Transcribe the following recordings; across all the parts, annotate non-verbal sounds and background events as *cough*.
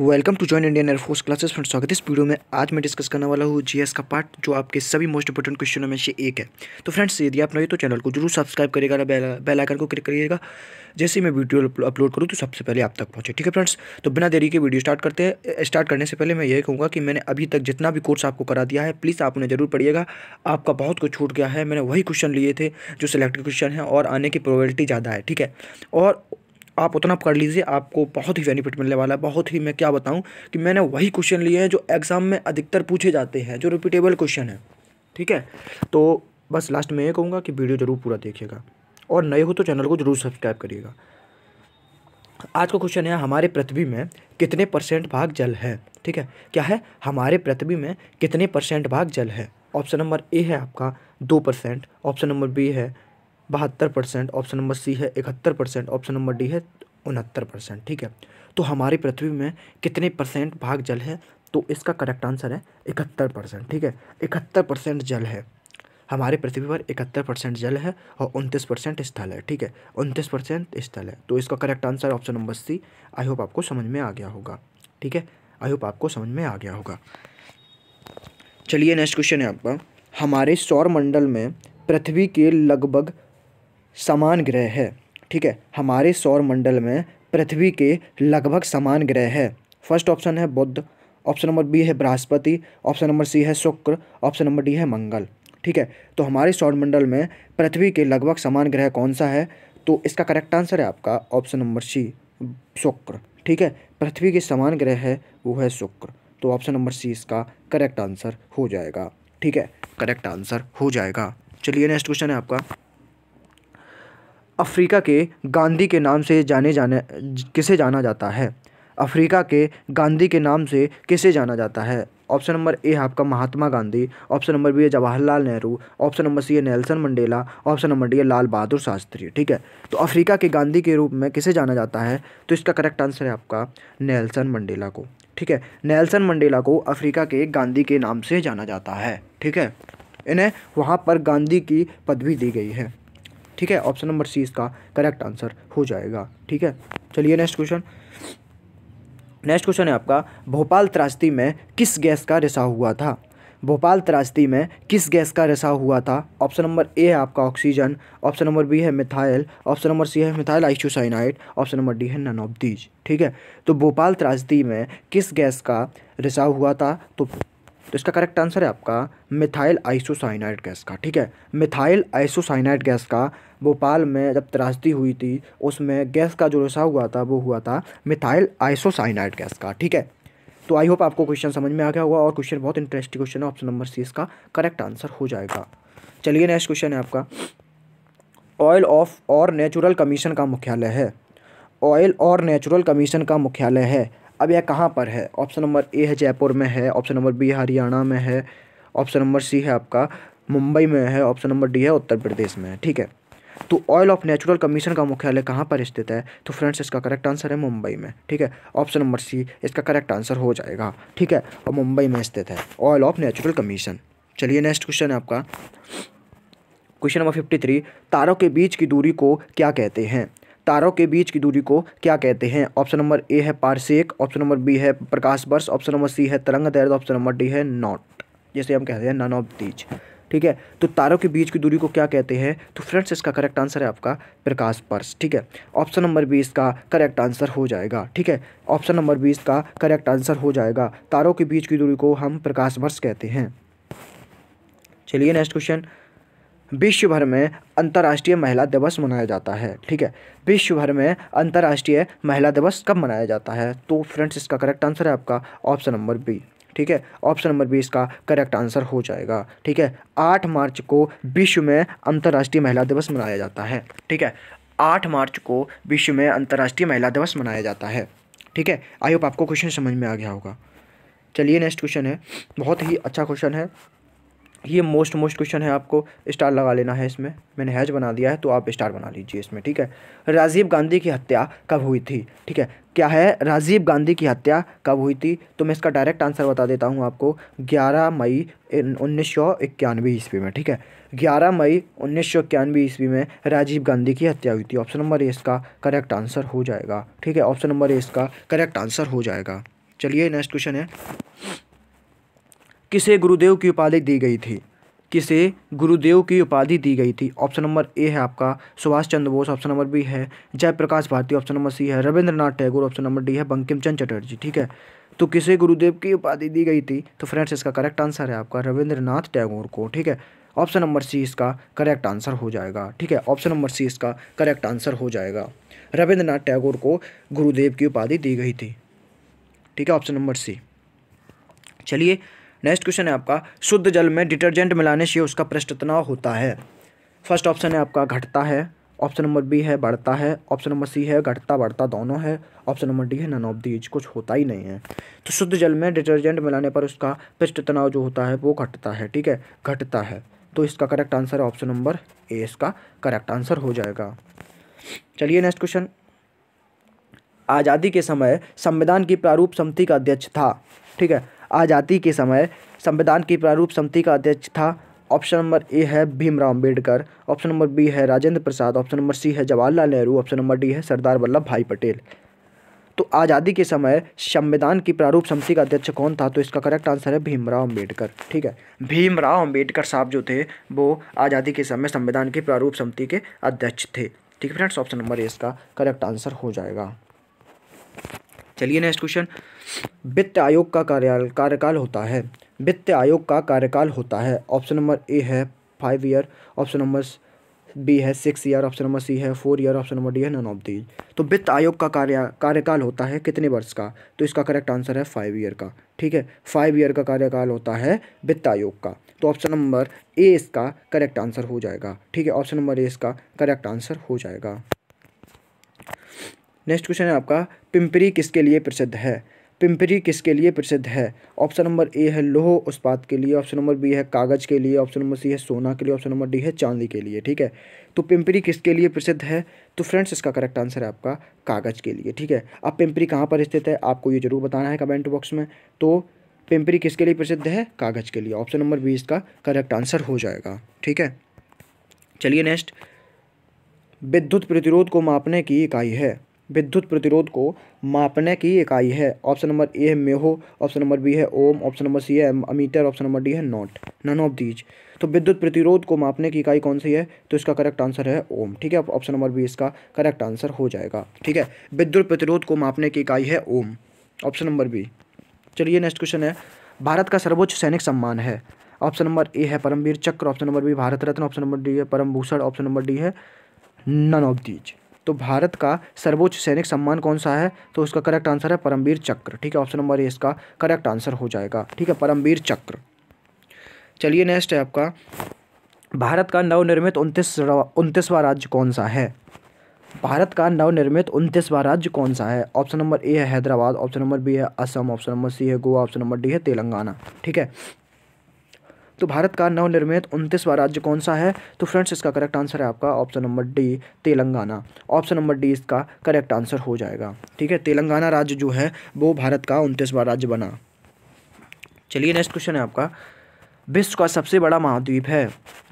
welcome to join Indian air force classes friend स्वागत है इस वीडियो में आज मैं डिस्कस करने वाला हूँ जीएस का पार्ट जो आपके सभी मोस्ट इंपॉर्टेंट क्वेश्चनों में से एक है तो फ्रेंड्स यदि आप नए तो चैनल को जरूर सब्सक्राइब करिएगा बेल बेल आइकन को क्लिक करिएगा जैसे मैं वीडियो अपलोड करूँ तो सबसे पहले आप तक पहुँचे ठीक है फ्रेंड्स तो बिना देरी के वीडियो स्टार्ट करते हैं स्टार्ट करने से पहले मैं यही कहूँगा कि मैंने अभी तक जितना भी कोर्स आपको करा दिया है प्लीज़ आप उन्हें जरूर पढ़िएगा आपका बहुत कुछ छूट गया है मैंने वही क्वेश्चन लिए थे जो सिलेक्टेड क्वेश्चन है और आने की प्रोबेबिलिटी ज़्यादा है ठीक है और आप उतना पढ़ लीजिए आपको बहुत ही बेनिफिट मिलने वाला है बहुत ही मैं क्या बताऊँ कि मैंने वही क्वेश्चन लिए हैं जो एग्ज़ाम में अधिकतर पूछे जाते हैं जो रिपीटेबल क्वेश्चन है ठीक है तो बस लास्ट में ये कहूँगा कि वीडियो ज़रूर पूरा देखिएगा और नए हो तो चैनल को ज़रूर सब्सक्राइब करिएगा आज का क्वेश्चन है हमारे पृथ्वी में कितने परसेंट भाग जल है ठीक है क्या है हमारे पृथ्वी में कितने परसेंट भाग जल है ऑप्शन नंबर ए है आपका दो परसेंट ऑप्शन नंबर बी है बहत्तर परसेंट ऑप्शन नंबर सी है इकहत्तर परसेंट ऑप्शन नंबर डी है उनहत्तर परसेंट ठीक है तो हमारी पृथ्वी में कितने परसेंट भाग जल है तो इसका करेक्ट आंसर है इकहत्तर परसेंट ठीक है इकहत्तर परसेंट जल है हमारे पृथ्वी पर इकहत्तर परसेंट जल है और उनतीस परसेंट स्थल है ठीक है उनतीस परसेंट स्थल है तो इसका correct answer option number C I hope आपको समझ में आ गया होगा ठीक है आई होप आपको समझ में आ गया होगा चलिए नेक्स्ट क्वेश्चन है आपका हमारे सौर मंडल में पृथ्वी के लगभग समान ग्रह है ठीक है हमारे सौर मंडल में पृथ्वी के लगभग समान ग्रह है फर्स्ट ऑप्शन है बुद्ध ऑप्शन नंबर बी है बृहस्पति ऑप्शन नंबर सी है शुक्र ऑप्शन नंबर डी है मंगल ठीक है तो हमारे सौरमंडल में पृथ्वी के लगभग समान ग्रह कौन सा है तो इसका करेक्ट आंसर है आपका ऑप्शन नंबर सी शुक्र ठीक है पृथ्वी के समान ग्रह है वो है शुक्र तो ऑप्शन नंबर सी इसका करेक्ट आंसर हो जाएगा ठीक है करेक्ट आंसर हो जाएगा चलिए नेक्स्ट क्वेश्चन है आपका अफ्रीका के गांधी के नाम से जाने जाने किसे जाना जाता है अफ्रीका के गांधी के नाम से किसे जाना जाता है ऑप्शन नंबर ए है आपका Mahatma Gandhi option number B है Jawaharlal Nehru option number C है Nelson Mandela option number D है लाल बहादुर शास्त्री ठीक है तो अफ्रीका के गांधी के रूप में किसे जाना जाता है तो इसका करेक्ट आंसर है आपका नेल्सन मंडेला को ठीक है नेल्सन मंडेला को अफ्रीका के गांधी के नाम से जाना जाता है ठीक है इन्हें वहाँ पर गांधी की पदवी दी गई है ठीक है ऑप्शन नंबर सी इसका करेक्ट आंसर हो जाएगा ठीक है चलिए नेक्स्ट क्वेश्चन नेक्स्ट क्वेश्चन है आपका भोपाल त्रास्ती में किस गैस का रिसाव हुआ था भोपाल त्रास्ती में किस गैस का रिसाव हुआ था ऑप्शन नंबर ए है आपका ऑक्सीजन ऑप्शन नंबर बी है मिथाइल ऑप्शन नंबर सी है methyl isocyanate option number D है नन ऑफ दीज ठीक है तो भोपाल त्रास्ती में किस गैस का रिसाव हुआ था तो तो इसका करेक्ट आंसर है आपका मिथाइल आइसोसाइनाइड गैस का ठीक है मिथाइल आइसोसाइनाइड गैस का भोपाल में जब त्रासदी हुई थी उसमें गैस का जो रिसाव हुआ था वो हुआ था मिथाइल आइसोसाइनाइड गैस का ठीक है तो आई होप आपको क्वेश्चन समझ में आ गया होगा और क्वेश्चन बहुत इंटरेस्टिंग क्वेश्चन है ऑप्शन नंबर सी इसका करेक्ट आंसर हो जाएगा चलिए नेक्स्ट क्वेश्चन है आपका ऑयल ऑफ और नेचुरल कमीशन का मुख्यालय है ऑयल और नेचुरल कमीशन का मुख्यालय है अब यह कहाँ पर है ऑप्शन नंबर ए है जयपुर में है ऑप्शन नंबर बी हरियाणा में है ऑप्शन नंबर सी है आपका मुंबई में है ऑप्शन नंबर डी है उत्तर प्रदेश में है ठीक है तो ऑयल ऑफ नेचुरल कमीशन का मुख्यालय कहाँ पर स्थित है तो फ्रेंड्स इसका करेक्ट आंसर है मुंबई में ठीक है ऑप्शन नंबर सी इसका करेक्ट आंसर हो जाएगा ठीक है और मुंबई में स्थित है ऑयल ऑफ नेचुरल कमीशन चलिए नेक्स्ट क्वेश्चन है आपका क्वेश्चन नंबर फिफ्टी थ्री तारों के बीच की दूरी को क्या कहते हैं तारों के बीच की दूरी को क्या कहते हैं ऑप्शन नंबर ए है पारसेक ऑप्शन नंबर बी है प्रकाश वर्ष ऑप्शन नंबर सी है तरंग दैर्द ऑप्शन नंबर डी है नॉट जैसे हम कहते हैं नन ऑफ दीज ठीक है तो तारों के बीच की दूरी को क्या कहते हैं तो फ्रेंड्स इसका करेक्ट आंसर है आपका प्रकाश पर्स ठीक है ऑप्शन नंबर बी इसका करेक्ट आंसर हो जाएगा ठीक है ऑप्शन नंबर बी इसका करेक्ट आंसर हो जाएगा तारों के बीच की दूरी को हम प्रकाश पर्स कहते हैं चलिए नेक्स्ट क्वेश्चन विश्व भर में अंतर्राष्ट्रीय महिला दिवस मनाया जाता है ठीक है विश्व भर में अंतर्राष्ट्रीय महिला दिवस कब मनाया जाता है तो फ्रेंड्स इसका करेक्ट आंसर है आपका ऑप्शन नंबर बी ठीक है ऑप्शन नंबर बी इसका करेक्ट आंसर हो जाएगा ठीक है आठ मार्च को विश्व में अंतर्राष्ट्रीय महिला दिवस मनाया जाता है ठीक है आठ मार्च को विश्व में अंतर्राष्ट्रीय महिला दिवस मनाया जाता है ठीक है आई होप आपको क्वेश्चन समझ में आ गया होगा चलिए नेक्स्ट क्वेश्चन है बहुत ही अच्छा क्वेश्चन है ये मोस्ट मोस्ट क्वेश्चन है आपको स्टार लगा लेना है इसमें मैंने हैज बना दिया है तो आप स्टार बना लीजिए इसमें ठीक है राजीव गांधी की हत्या कब हुई थी ठीक है क्या है राजीव गांधी की हत्या कब हुई थी तो मैं इसका डायरेक्ट आंसर बता देता हूँ आपको ग्यारह मई उन्नीस सौ इक्यानवे ईस्वी में ठीक है ग्यारह मई उन्नीस सौ इक्यानवे ईस्वी में राजीव गांधी की हत्या हुई थी ऑप्शन नंबर ए इसका करेक्ट आंसर हो जाएगा ठीक है ऑप्शन नंबर ए इसका करेक्ट आंसर हो जाएगा चलिए नेक्स्ट क्वेश्चन है किसे गुरुदेव की उपाधि दी गई थी किसे गुरुदेव की उपाधि दी गई थी ऑप्शन नंबर ए है आपका Subhash Chandra Bose option number B है Jayaprakash Bharti option number C है Rabindranath Tagore option number D है बंकिम चंद चटर्जी ठीक है तो किसे गुरुदेव की उपाधि दी गई थी तो फ्रेंड्स इसका करेक्ट आंसर है आपका रविंद्रनाथ टैगोर को ठीक है ऑप्शन नंबर सी इसका करेक्ट आंसर हो जाएगा ठीक है ऑप्शन नंबर सी इसका करेक्ट आंसर हो जाएगा रविंद्रनाथ टैगोर को गुरुदेव की उपाधि दी गई थी ठीक है ऑप्शन नंबर सी चलिए नेक्स्ट क्वेश्चन है आपका शुद्ध जल में डिटर्जेंट मिलाने से उसका पृष्ठ तनाव होता है फर्स्ट ऑप्शन है आपका घटता है ऑप्शन नंबर बी है बढ़ता है ऑप्शन नंबर सी है घटता बढ़ता दोनों है ऑप्शन नंबर डी है नन ऑफ दीज कुछ होता ही नहीं है तो शुद्ध जल में डिटर्जेंट मिलाने पर उसका पृष्ठ तनाव जो होता है वो घटता है ठीक है घटता है तो इसका correct answer option number A इसका करेक्ट आंसर हो जाएगा चलिए नेक्स्ट क्वेश्चन आज़ादी के समय संविधान की प्रारूप समिति का अध्यक्ष था ठीक है आज़ादी के समय संविधान की प्रारूप समिति का अध्यक्ष था ऑप्शन नंबर ए है Bhimrao Ambedkar option number B है Rajendra Prasad option number C है Jawaharlal Nehru option number D है सरदार वल्लभ भाई पटेल तो आज़ादी के समय संविधान की प्रारूप समिति का अध्यक्ष कौन था तो इसका करेक्ट आंसर है भीमराव अंबेडकर ठीक है भीमराव अंबेडकर साहब जो थे वो आज़ादी के समय संविधान की प्रारूप समिति के अध्यक्ष थे ठीक है फ्रेंड्स ऑप्शन नंबर ए इसका करेक्ट आंसर हो जाएगा चलिए नेक्स्ट क्वेश्चन वित्त आयोग का कार्याल कार्यकाल होता है वित्त आयोग का कार्यकाल होता है ऑप्शन नंबर ए है five year option number B है six year option number C है four year option number D है नन ऑफ दीज तो वित्त आयोग का कार्य कार्यकाल होता है कितने वर्ष का तो इसका करेक्ट आंसर है फाइव ईयर का ठीक है फाइव ईयर का कार्यकाल होता है वित्त आयोग का तो ऑप्शन नंबर ए इसका करेक्ट आंसर हो जाएगा ठीक है ऑप्शन नंबर ए इसका करेक्ट आंसर हो जाएगा नेक्स्ट क्वेश्चन है आपका पिंपरी किसके लिए प्रसिद्ध है पिंपरी किसके लिए प्रसिद्ध है ऑप्शन नंबर ए है लोह उत्पाद के लिए ऑप्शन नंबर बी है कागज़ के लिए ऑप्शन नंबर सी है सोना के लिए ऑप्शन नंबर डी है चांदी के लिए ठीक है तो पिंपरी किसके लिए प्रसिद्ध है तो फ्रेंड्स इसका करेक्ट आंसर है आपका कागज़ के लिए ठीक है अब पिंपरी कहाँ पर स्थित है आपको ये जरूर बताना है कमेंट बॉक्स में तो पिंपरी किसके लिए प्रसिद्ध है कागज़ के लिए ऑप्शन नंबर बी इसका करेक्ट आंसर हो जाएगा ठीक है चलिए नेक्स्ट विद्युत प्रतिरोध को मापने की इकाई है विद्युत प्रतिरोध को मापने की इकाई है ऑप्शन नंबर ए है मेहो ऑप्शन नंबर बी है ओम ऑप्शन नंबर सी है अमीटर ऑप्शन नंबर डी है नॉट नन ऑफ दीज तो विद्युत प्रतिरोध को मापने की इकाई कौन सी है तो इसका करेक्ट आंसर है ओम ठीक है ऑप्शन नंबर बी इसका करेक्ट आंसर हो जाएगा ठीक है विद्युत प्रतिरोध को मापने की इकाई है ओम ऑप्शन नंबर बी चलिए नेक्स्ट क्वेश्चन है भारत का सर्वोच्च सैनिक सम्मान है ऑप्शन नंबर ए है परमवीर चक्र ऑप्शन नंबर बी भारत रत्न ऑप्शन नंबर डी है परम भूषण ऑप्शन नंबर डी है नन ऑफ दीज तो भारत का सर्वोच्च सैनिक सम्मान कौन सा है तो उसका करेक्ट आंसर है परमवीर चक्र ठीक है ऑप्शन नंबर ए इसका करेक्ट आंसर हो जाएगा ठीक है परमवीर चक्र चलिए नेक्स्ट है आपका भारत का नवनिर्मित उनतीस उनतीसवां राज्य कौन सा है भारत का नवनिर्मित उनतीसवां राज्य कौन सा है ऑप्शन नंबर ए है हैदराबाद ऑप्शन नंबर बी है असम ऑप्शन नंबर सी है गोवा ऑप्शन नंबर डी है तेलंगाना ठीक है तो भारत का नवनिर्मित उनतीसवां राज्य कौन सा है तो फ्रेंड्स इसका करेक्ट आंसर है आपका option number D Telangana option number D इसका करेक्ट आंसर हो जाएगा ठीक है तेलंगाना राज्य जो है वो भारत का उनतीसवां राज्य बना चलिए नेक्स्ट क्वेश्चन है आपका विश्व का सबसे बड़ा महाद्वीप है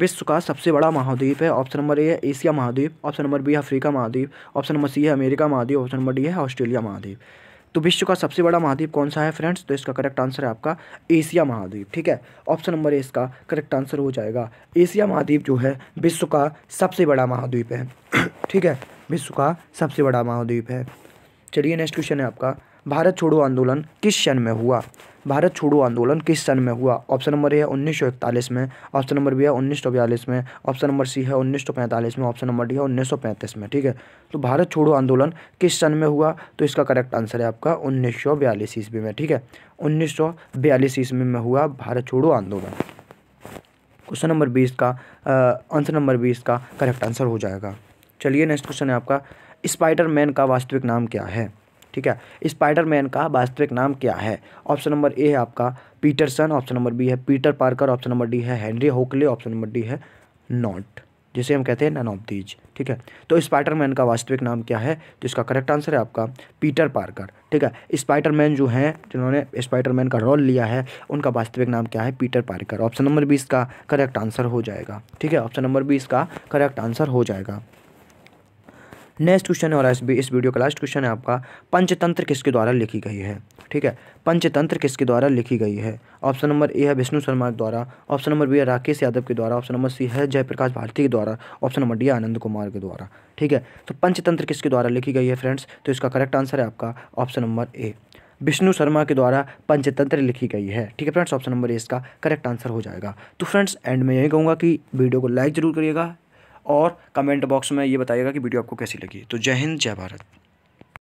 विश्व का सबसे बड़ा महाद्वीप है ऑप्शन नंबर ए है एशिया महाद्वीप ऑप्शन नंबर बी अफ्रीका महाद्वीप ऑप्शन नंबर सी है अमेरिका महाद्वीप ऑप्शन नंबर डी है ऑस्ट्रेलिया महाद्वीप तो विश्व का सबसे बड़ा महाद्वीप कौन सा है फ्रेंड्स तो इसका करेक्ट आंसर है आपका एशिया महाद्वीप ठीक है ऑप्शन नंबर ए इसका करेक्ट आंसर हो जाएगा एशिया महाद्वीप जो है विश्व का सबसे बड़ा महाद्वीप है *clears throat* ठीक है विश्व का सबसे बड़ा महाद्वीप है चलिए नेक्स्ट क्वेश्चन है आपका भारत छोड़ो आंदोलन किस सन में हुआ भारत छोड़ो आंदोलन किस सन में हुआ ऑप्शन नंबर ए है उन्नीस में ऑप्शन नंबर बी है उन्नीस में ऑप्शन नंबर सी है उन्नीस में ऑप्शन नंबर डी है उन्नीस में ठीक है तो भारत छोड़ो आंदोलन किस सन में हुआ तो इसका करेक्ट आंसर है आपका उन्नीस सौ बयालीस ईस्वी में ठीक है उन्नीस सौ बयालीस ईस्वी में हुआ भारत छोड़ो आंदोलन क्वेश्चन नंबर बीस का आंसर नंबर बीस का करेक्ट आंसर हो जाएगा चलिए नेक्स्ट क्वेश्चन है आपका स्पाइडर मैन का वास्तविक नाम क्या है ठीक है स्पाइडरमैन का वास्तविक नाम क्या है ऑप्शन नंबर ए है आपका पीटरसन ऑप्शन नंबर बी है Peter Parker option number D है Henry Hockley option number D है नॉट जिसे हम कहते हैं नन ऑफ दीज ठीक है तो स्पाइडरमैन का वास्तविक नाम क्या है तो इसका करेक्ट आंसर है आपका पीटर पार्कर ठीक है स्पाइडरमैन जो हैं जिन्होंने स्पाइडरमैन का रोल लिया है उनका वास्तविक नाम क्या है पीटर पार्कर ऑप्शन नंबर बीस का करेक्ट आंसर हो जाएगा ठीक है ऑप्शन नंबर बीस का करेक्ट आंसर हो जाएगा नेक्स्ट क्वेश्चन है और इस वीडियो का लास्ट क्वेश्चन है आपका पंचतंत्र किसके द्वारा लिखी गई है ठीक है पंचतंत्र किसके द्वारा लिखी गई है ऑप्शन नंबर ए है विष्णु शर्मा के द्वारा ऑप्शन नंबर बी है राकेश यादव के द्वारा ऑप्शन नंबर सी है जयप्रकाश भारती के द्वारा option number D Anand Kumar के द्वारा ठीक है तो पंचतंत्र किसके द्वारा लिखी गई है फ्रेंड्स तो इसका करेक्ट आंसर है आपका option number A Vishnu Sharma के द्वारा पंचतंत्र लिखी गई है ठीक है फ्रेंड्स ऑप्शन नंबर ए इसका करेक्ट आंसर हो जाएगा तो फ्रेंड्स एंड में यही कहूँगा कि वीडियो को लाइक ज़रूर करिएगा और कमेंट बॉक्स में ये बताइएगा कि वीडियो आपको कैसी लगी तो जय हिंद जय भारत